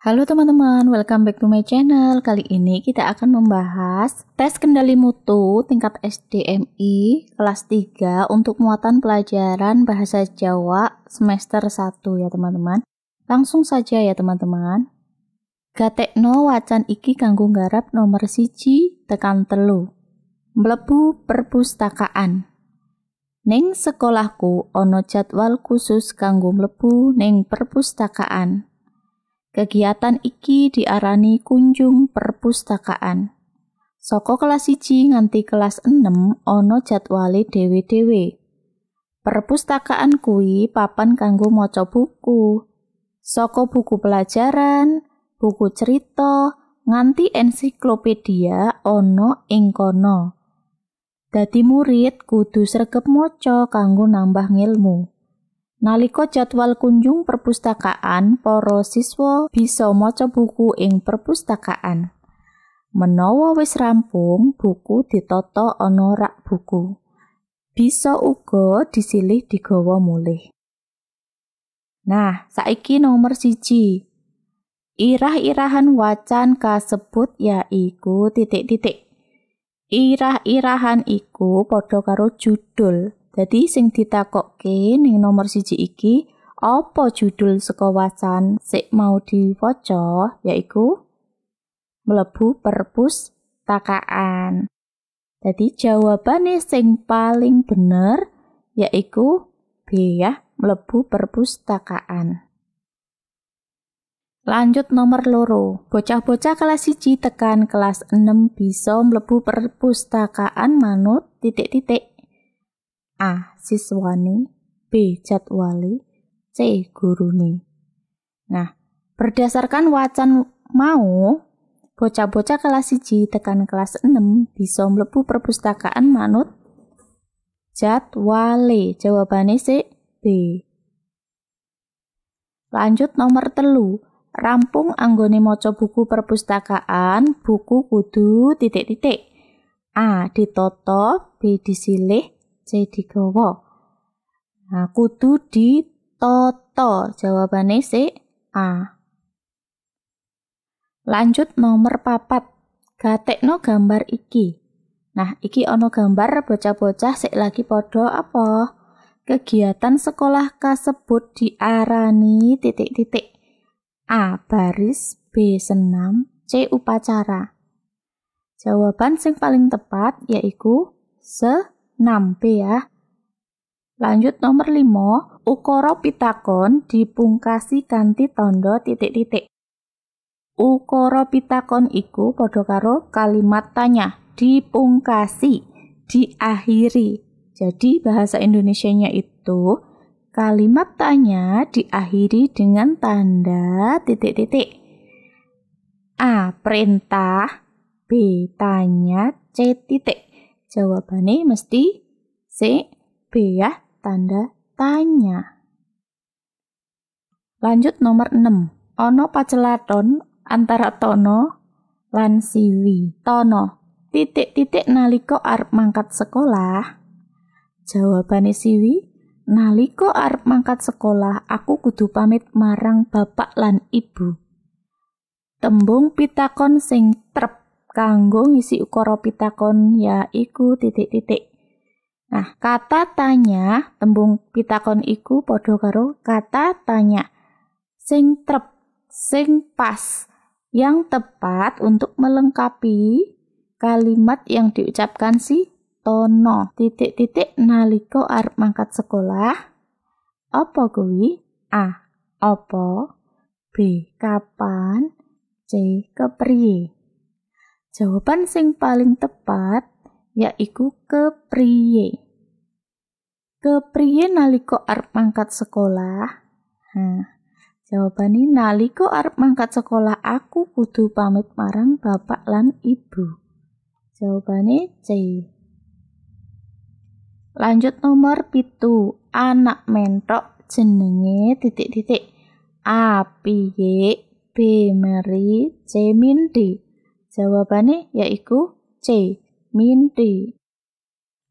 Halo teman-teman, welcome back to my channel. Kali ini kita akan membahas tes kendali mutu tingkat SDMI kelas 3 untuk muatan pelajaran bahasa Jawa semester 1 ya teman-teman. Langsung saja ya teman-teman. Gatekno wacan iki kanggo garap nomor siji tekan telu. Mlebu perpustakaan. Neng sekolahku ono jadwal khusus kanggo mlebu neng perpustakaan. Kegiatan iki diarani kunjung perpustakaan. Soko kelas 1 nganti kelas 6 ono jadwale dhewe-dhewe. Perpustakaan kui papan kanggo maca buku. Soko buku pelajaran, buku cerita, nganti ensiklopedia ono ing kono. Dadi murid kudu sregep maca kanggo nambah ngilmu. Nalika jadwal kunjung perpustakaan, para siswa bisa maca buku ing perpustakaan. Menawa wis rampung, buku ditata ana rak buku. Bisa uga disilih digawa mulih. Nah, saiki nomor siji. Irah-irahan wacan kasebut yaiku titik-titik. Irah-irahan iku padha karo judul. Jadi sing ditakokke ning nomor siji iki apa judul saka wacan sik mau diwaca yaiku mlebu perpustakaan. Jadi jawabane sing paling bener yaiku B ya, mlebu perpustakaan. Lanjut nomor loro. Bocah-bocah kelas siji tekan kelas 6 bisa mlebu perpustakaan manut titik-titik A. Ah, siswani B. Jadwali C. Guruni Nah, berdasarkan wacan mau, bocah-bocah kelas siji tekan kelas 6 bisa mlebu perpustakaan manut Jadwali Jawabannya C. B. Lanjut nomor telu. Rampung anggone maca buku perpustakaan, buku kudu titik-titik. A. Ditoto, B. Disilih, jadi gawa. Nah, kudu ditoto. Jawabane C A. Lanjut nomor papat. no gambar iki. Nah, iki ono gambar bocah-bocah sik lagi podo apa? Kegiatan sekolah kasebut diarani titik-titik. A. Baris B. Senam C. Upacara Jawaban sing paling tepat yaitu C. 6B ya. Lanjut nomor 5, ukoro pitakon dipungkasi kanti tanda titik-titik. Ukoro pitakon iku padha karo kalimat tanya, dipungkasi, diakhiri. Jadi bahasa Indonesianya itu kalimat tanya diakhiri dengan tanda titik-titik. A. Perintah B. Tanya C. Titik jawabannya mesti C. B ya, tanda tanya. Lanjut nomor 6. Ono pacelaton antara tono lan siwi. Tono titik-titik naliko arep mangkat sekolah. Jawabannya siwi Naliko arep mangkat sekolah aku kudu pamit marang bapak lan ibu. Tembung pitakon sing trep kanggo ngisi ukara pitakon yaiku titik-titik. Nah, kata tanya tembung pitakon iku padha karo kata tanya sing trep, sing pas, yang tepat untuk melengkapi kalimat yang diucapkan si Tono. Titik-titik nalika arep mangkat sekolah. Apa kuwi? A. Apa? B. Kapan? C. Kepriye? Jawaban sing paling tepat yaiku kepriye. Kepriye nalika arep mangkat sekolah? Nah, ini nalika arep mangkat sekolah aku kudu pamit marang bapak lan ibu. Jawabane C. Lanjut nomor pitu, anak mentok jenenge titik-titik. A piye B meri C mindi Jawabannya yaitu C. Minti.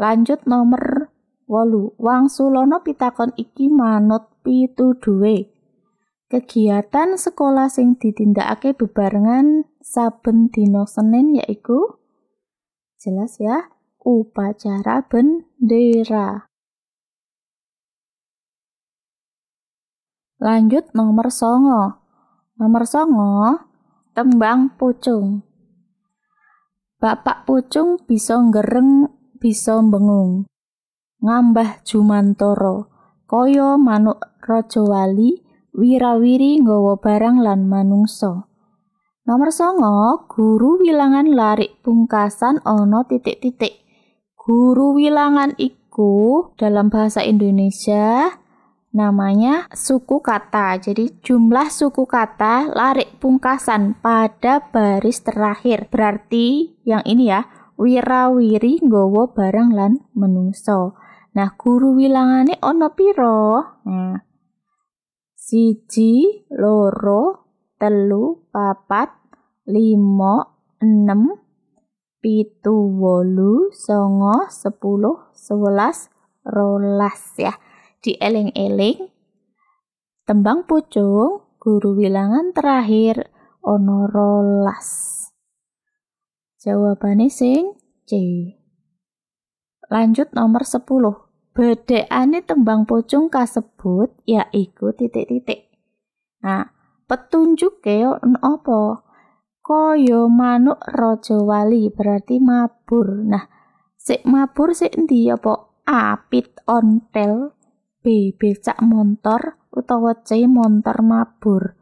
Lanjut nomor wolu. Wang Sulono pitakon iki manut pitu duwe. Kegiatan sekolah sing ditindakake bebarengan saben dino Senin yaitu jelas ya upacara bendera. Lanjut nomor songo. Nomor songo, tembang pucung. Bapak pucung bisa ngereng bisa bengung. Ngambah jumantoro, koyo manuk raja wali, wirawiri nggawa barang lan manungso Nomor songo, guru wilangan larik pungkasan ono titik-titik. Guru wilangan iku dalam bahasa Indonesia namanya suku kata. Jadi jumlah suku kata larik pungkasan pada baris terakhir. Berarti yang ini ya, wirawiri nggawa barang lan menungso. Nah, guru wilangane ono piro? Nah, siji, loro, telu, papat, limo, enam pitu, wolu, songo, sepuluh, sebelas, rolas ya dieling-eling tembang pucung guru wilangan terakhir onorolas. Jawabannya sing C lanjut nomor 10 Bedaannya tembang pucung kasebut yaiku titik-titik nah petunjuke opo? Koyo manuk raja wali berarti mabur. Nah, sik mabur sik endi apa apit ontel B. Becak montor utawa C. Montor mabur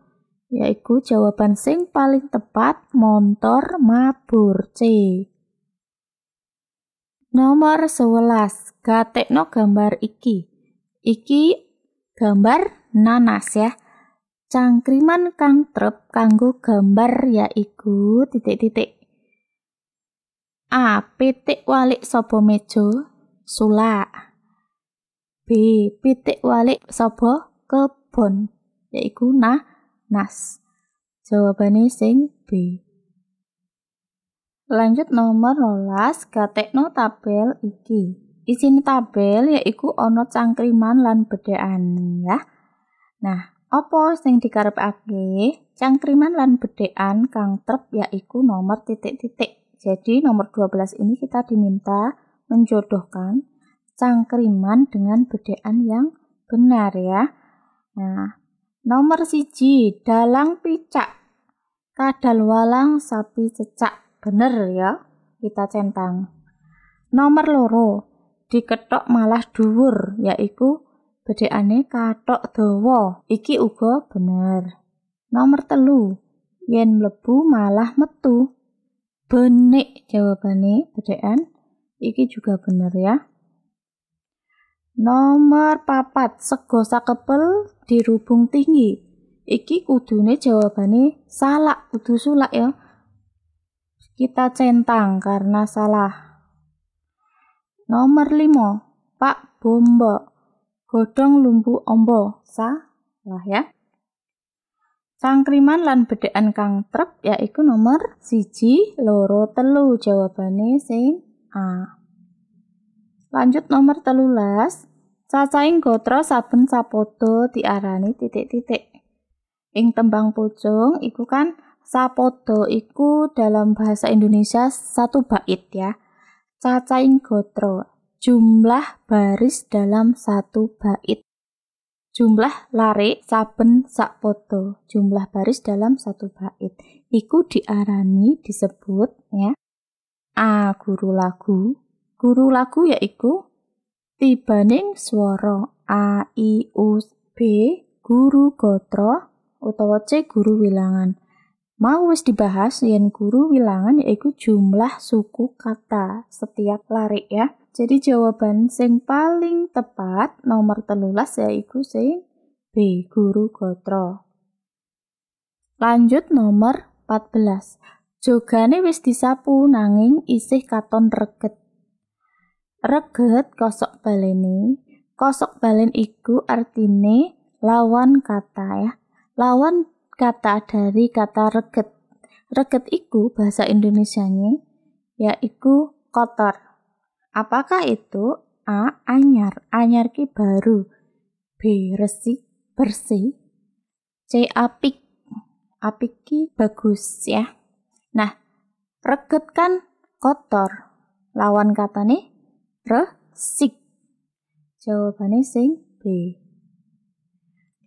yaitu jawaban sing paling tepat montor mabur C. Nomor 11. Gatekno gambar iki. Iki gambar nanas ya. Cangkriman kang trep kanggo gambar yaitu titik-titik. A. Pitik walik sobo mejo sulak. B. Pitik walik sobo kebon yaitu nah nas. Jawabannya sing B. Lanjut nomor rolas katekno tabel iki. Isini tabel yaitu ono cangkriman lan bedean ya. Nah, apa sing ake, Cangkriman lan bedean kang trep yaitu nomor titik-titik. Jadi nomor 12 ini kita diminta menjodohkan cangkriman dengan bedaan yang benar ya. Nah, nomor siji dalang picak. Kadal walang sapi cecak. Bener ya. Kita centang. Nomor loro diketok malah dhuwur yaiku bedheane katok dawa. Iki uga bener. Nomor telu yen mlebu malah metu. Benik jawabane bedaan. Iki juga bener ya. Nomor papat sego sakepel dirubung tinggi. Iki kudune jawabane salah, kudu sulak ya. Kita centang karena salah. Nomor limo Pak Bombo. Godhong lumbu ombo. Salah ya. Cangkriman lan bedean kang trep yaiku nomor siji loro telu jawabane sing A. Lanjut nomor telulas, cacaing gotro saben sapoto diarani titik-titik. Ing tembang pucung, iku kan sapoto iku dalam bahasa Indonesia satu bait ya. cacaing gotro jumlah baris dalam satu bait. Jumlah larik saben sapoto jumlah baris dalam satu bait. Iku diarani disebut ya A guru lagu, Guru lagu yaiku tibaning swara a i u b guru gotro utawa c guru wilangan. Mau wis dibahas yen guru wilangan yaiku jumlah suku kata setiap larik ya. Jadi jawaban sing paling tepat nomor telulas yaiku sing B. Guru Gotro. Lanjut nomor 14. Jogane wis disapu nanging isih katon reket Reget kosok balene. Kosok balen iku artine lawan kata ya. Lawan kata dari kata reget. Reget iku bahasa Indonesianya yaiku kotor. Apakah itu? A. Anyar. Anyar ki baru. B. resik Bersih. C. Apik. Apik ki bagus ya. Nah, reget kan kotor. Lawan kata nih resik. Jawabannya sing B.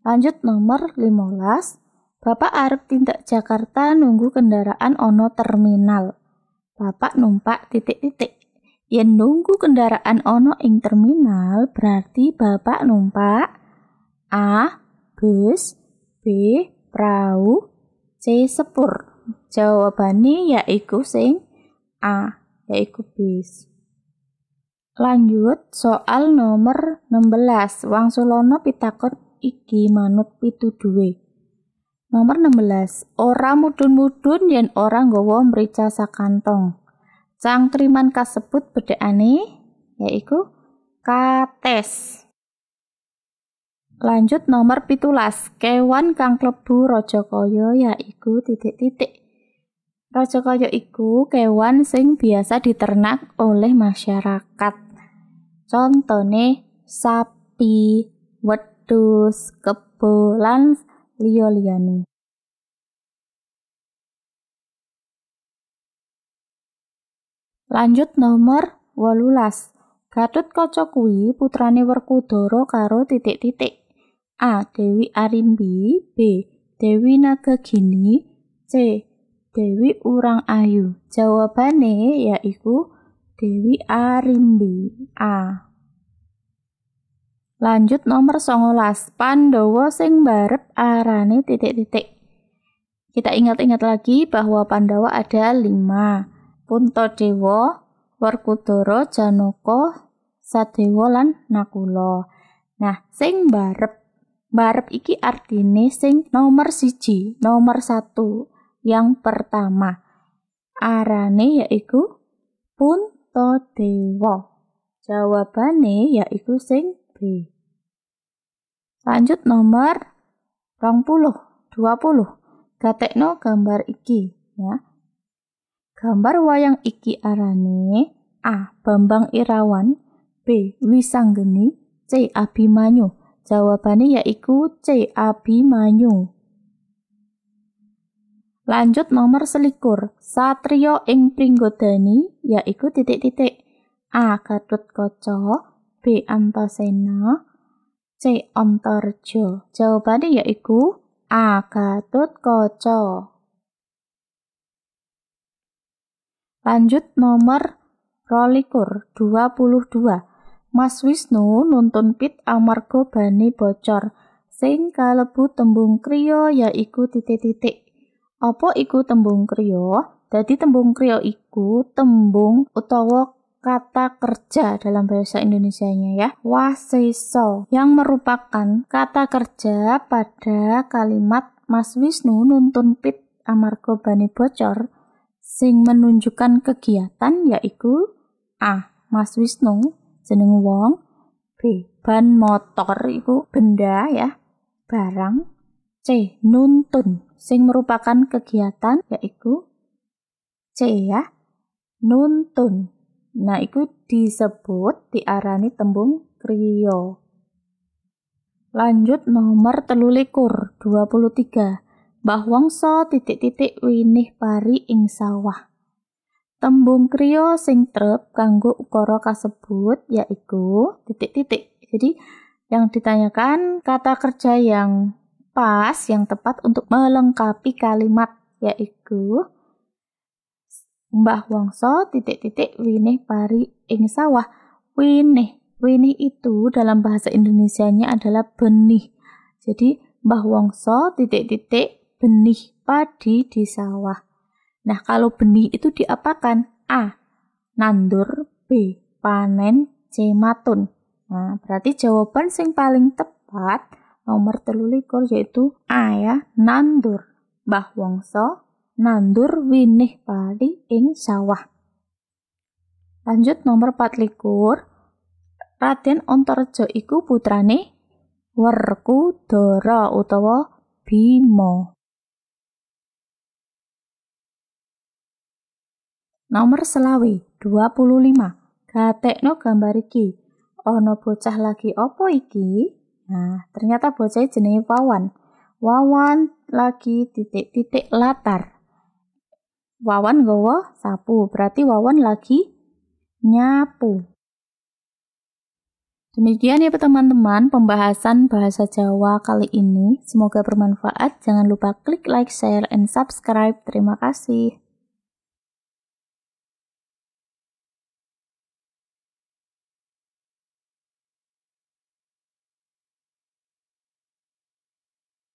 Lanjut nomor 15. Bapak arep tindak Jakarta nunggu kendaraan ono terminal. Bapak numpak titik-titik. Yang nunggu kendaraan ono ing terminal berarti bapak numpak A. Bus B. Perahu C. Sepur Jawabannya yaitu sing A Yaitu bis Lanjut, soal nomor 16. Wang Sulono pitakon iki manut pitu duwe. Nomor 16. Ora mudun-mudun yen ora nggawa mrica sakantong. Cangkriman kasebut ane yaiku kates. Lanjut nomor pitulas. Kewan kang klebu rajakaya yaiku titik-titik. rojokoyo iku kewan sing biasa diternak oleh masyarakat. Contone sapi, wedus kebo lan Lanjut nomor 18. Gatut Kaca kuwi putrane Werkudara karo titik-titik. A. Dewi Arimbi, B. Dewi Nagagini, C. Dewi Urang Ayu. Jawabane yaitu Dewi Arimbi A. Lanjut nomor songolas Pandowo sing barep arane titik-titik. Kita ingat-ingat lagi bahwa Pandawa ada lima. Dewo, Werkudara, Janoko, Sadewo lan Nakulo. Nah, sing barep. Barep iki artine sing nomor siji, nomor satu. Yang pertama, arane yaitu pun dewa? Jawabane yaitu sing B. Lanjut nomor 20, 20. Gatekno gambar iki ya. Gambar wayang iki arane A. Bambang Irawan B. Wisanggeni C. Abimanyu. Jawabane yaitu C. Abimanyu. Lanjut nomor selikur. Satrio ing Pringgodani yaitu titik-titik. A. Gatut kocok, B. Antasena C. Antarjo jawabannya yaitu A. Gatut kocok. lanjut nomor rolikur 22 Mas Wisnu nuntun pit amargo bani bocor sing kalebu tembung kriya yaiku titik-titik. Apa iku tembung kriya? Dadi tembung kriya iku tembung utawa kata kerja dalam bahasa Indonesia-nya ya. Waseso yang merupakan kata kerja pada kalimat Mas Wisnu nuntun pit amargo bani bocor sing menunjukkan kegiatan yaitu A. Mas Wisnu jeneng wong B. Ban motor itu benda ya barang C. Nuntun sing merupakan kegiatan yaitu C ya nuntun Nah, itu disebut diarani tembung kriyo. Lanjut nomor telulikur 23. Mbah Wongso titik-titik winih pari ing sawah. Tembung kriyo sing trep kanggo ukara kasebut yaitu titik-titik. Jadi yang ditanyakan kata kerja yang pas yang tepat untuk melengkapi kalimat yaitu Mbah Wongso titik-titik winih pari ing sawah. Winih, winih itu dalam bahasa Indonesianya adalah benih. Jadi Mbah Wongso titik-titik benih padi di sawah. Nah, kalau benih itu diapakan? A. Nandur, B. Panen, C. Matun. Nah, berarti jawaban sing paling tepat nomor telulikur yaitu A ya, nandur. Mbah Wongso nandur winih pali ing sawah. Lanjut nomor 4 likur. Raden Ontorjo iku putrane Werkudara utawa bimo. Nomor selawi 25. Gatekno gambar iki. Ono bocah lagi opo iki? Nah, ternyata bocah jenenge Wawan. Wawan lagi titik-titik latar. Wawan gowo sapu, berarti Wawan lagi nyapu. Demikian ya teman-teman pembahasan bahasa Jawa kali ini. Semoga bermanfaat. Jangan lupa klik like, share, and subscribe. Terima kasih.